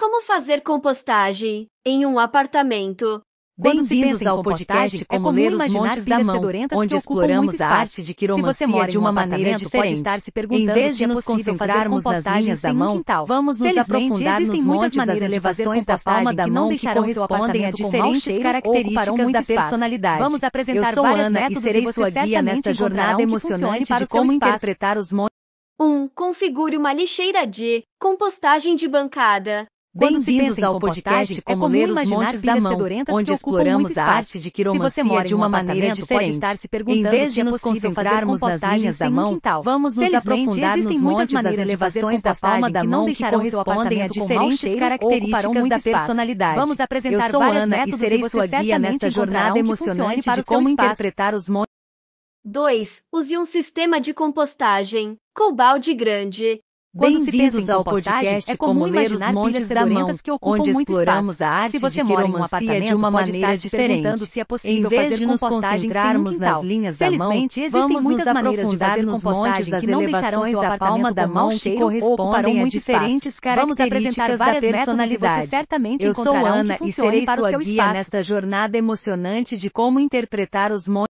Como fazer compostagem em um apartamento? Bem-vindos ao podcast é é Como é comum imaginar pilhas fedorentas onde exploramos a arte de quiromancia se você mora de uma maneira diferente. estar se perguntando em vez de é nos concentrarmos nas linhas da mão, vamos nos aprofundar nos montes das elevações da palma da mão que correspondem a diferentes características da personalidade. Vamos apresentar Eu sou Ana e serei sua guia nesta jornada emocionante de como interpretar os montes. 1. Um, configure uma lixeira de compostagem de bancada. Bem-vindos ao podcast é Como é Ler os Montes da Mão, onde exploramos a arte de quiromancia de uma maneira diferente. Estar se perguntando em vez é de nos concentrarmos nas linhas da mão, quintal. vamos nos aprofundar nos montes das elevações da palma da mão que correspondem a diferentes características da personalidade. Vamos apresentar Eu sou Ana e serei sua guia nesta jornada emocionante de como interpretar os montes. 2. Use um sistema de compostagem. Cobalde grande. Quando se pensa em podcast, é comum imaginar pilhas fedorentas que ocupam onde muito espaço. A arte se você mora em um apartamento, de uma maneira pode estar diferente. perguntando se é possível fazer compostagem sem um quintal. Linhas Felizmente, existem muitas maneiras de fazer compostagem que não deixarão seu da palma da mão cheio ou ocuparão muito diferentes espaço. Vamos apresentar várias métodos você certamente Eu sou Ana e serei para sua guia nesta jornada emocionante de como interpretar os montes.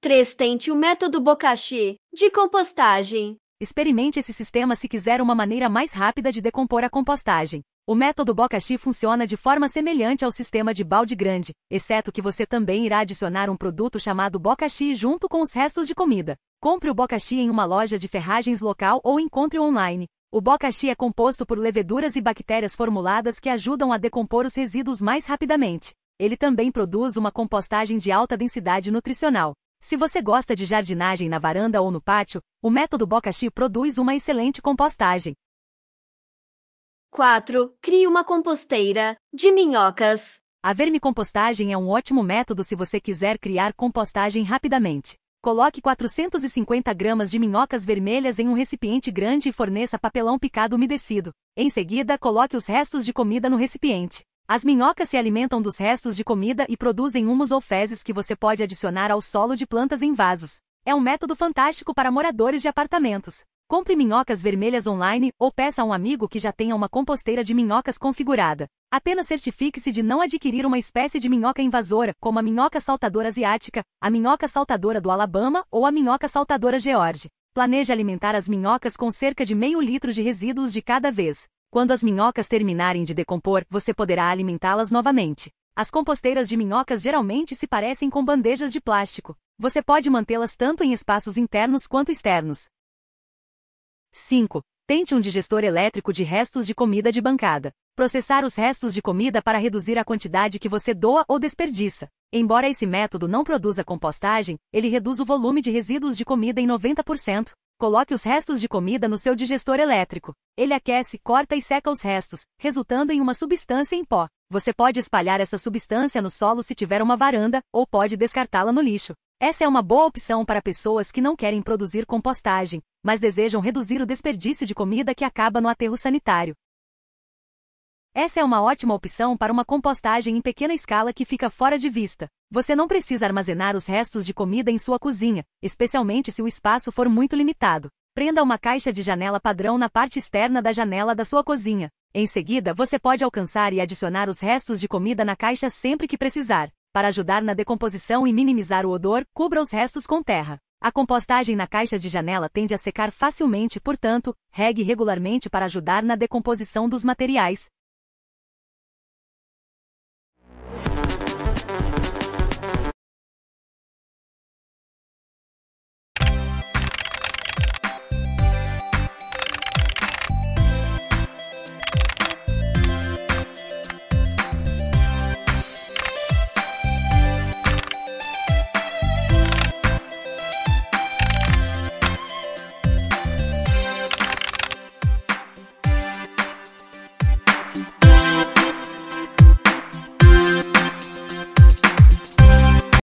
3. Tente o método Bokashi de compostagem. Experimente esse sistema se quiser uma maneira mais rápida de decompor a compostagem. O método Bokashi funciona de forma semelhante ao sistema de balde grande, exceto que você também irá adicionar um produto chamado Bokashi junto com os restos de comida. Compre o Bokashi em uma loja de ferragens local ou encontre online. O Bokashi é composto por leveduras e bactérias formuladas que ajudam a decompor os resíduos mais rapidamente. Ele também produz uma compostagem de alta densidade nutricional. Se você gosta de jardinagem na varanda ou no pátio, o método Bocashi produz uma excelente compostagem. 4. Crie uma composteira de minhocas. A vermicompostagem é um ótimo método se você quiser criar compostagem rapidamente. Coloque 450 gramas de minhocas vermelhas em um recipiente grande e forneça papelão picado umedecido. Em seguida, coloque os restos de comida no recipiente. As minhocas se alimentam dos restos de comida e produzem humus ou fezes que você pode adicionar ao solo de plantas em vasos. É um método fantástico para moradores de apartamentos. Compre minhocas vermelhas online ou peça a um amigo que já tenha uma composteira de minhocas configurada. Apenas certifique-se de não adquirir uma espécie de minhoca invasora, como a minhoca saltadora asiática, a minhoca saltadora do Alabama ou a minhoca saltadora George. Planeje alimentar as minhocas com cerca de meio litro de resíduos de cada vez. Quando as minhocas terminarem de decompor, você poderá alimentá-las novamente. As composteiras de minhocas geralmente se parecem com bandejas de plástico. Você pode mantê-las tanto em espaços internos quanto externos. 5. Tente um digestor elétrico de restos de comida de bancada. Processar os restos de comida para reduzir a quantidade que você doa ou desperdiça. Embora esse método não produza compostagem, ele reduz o volume de resíduos de comida em 90%. Coloque os restos de comida no seu digestor elétrico. Ele aquece, corta e seca os restos, resultando em uma substância em pó. Você pode espalhar essa substância no solo se tiver uma varanda, ou pode descartá-la no lixo. Essa é uma boa opção para pessoas que não querem produzir compostagem, mas desejam reduzir o desperdício de comida que acaba no aterro sanitário. Essa é uma ótima opção para uma compostagem em pequena escala que fica fora de vista. Você não precisa armazenar os restos de comida em sua cozinha, especialmente se o espaço for muito limitado. Prenda uma caixa de janela padrão na parte externa da janela da sua cozinha. Em seguida, você pode alcançar e adicionar os restos de comida na caixa sempre que precisar. Para ajudar na decomposição e minimizar o odor, cubra os restos com terra. A compostagem na caixa de janela tende a secar facilmente, portanto, regue regularmente para ajudar na decomposição dos materiais,